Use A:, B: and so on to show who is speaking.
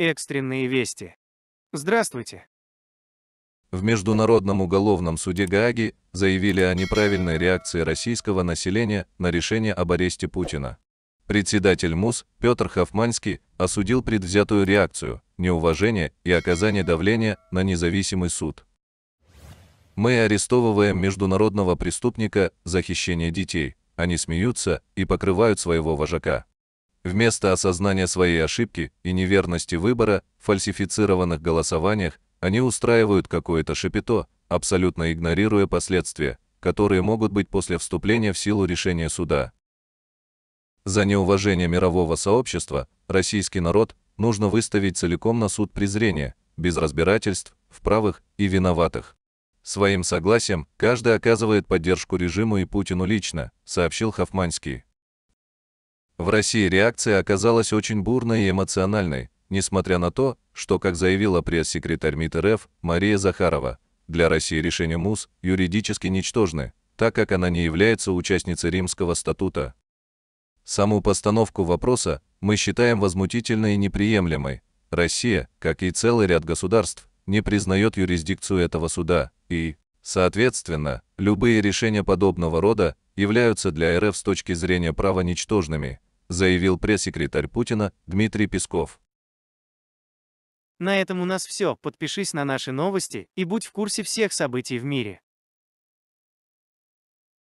A: Экстренные вести. Здравствуйте. В Международном уголовном суде Гааги заявили о неправильной реакции российского населения на решение об аресте Путина. Председатель МУС Петр Хофманский осудил предвзятую реакцию, неуважение и оказание давления на независимый суд. Мы арестовываем международного преступника за хищение детей. Они смеются и покрывают своего вожака. Вместо осознания своей ошибки и неверности выбора в фальсифицированных голосованиях они устраивают какое-то шепито, абсолютно игнорируя последствия, которые могут быть после вступления в силу решения суда. За неуважение мирового сообщества российский народ нужно выставить целиком на суд презрения, без разбирательств, в правых и виноватых. Своим согласием каждый оказывает поддержку режиму и Путину лично, сообщил Хофманский. В России реакция оказалась очень бурной и эмоциональной, несмотря на то, что, как заявила пресс-секретарь МИД РФ Мария Захарова, для России решения МУС юридически ничтожны, так как она не является участницей Римского статута. Саму постановку вопроса мы считаем возмутительной и неприемлемой. Россия, как и целый ряд государств, не признает юрисдикцию этого суда и, соответственно, любые решения подобного рода являются для РФ с точки зрения права ничтожными – заявил пресс-секретарь Путина Дмитрий Песков. На этом у нас все. Подпишись на наши новости и будь в курсе всех событий в мире.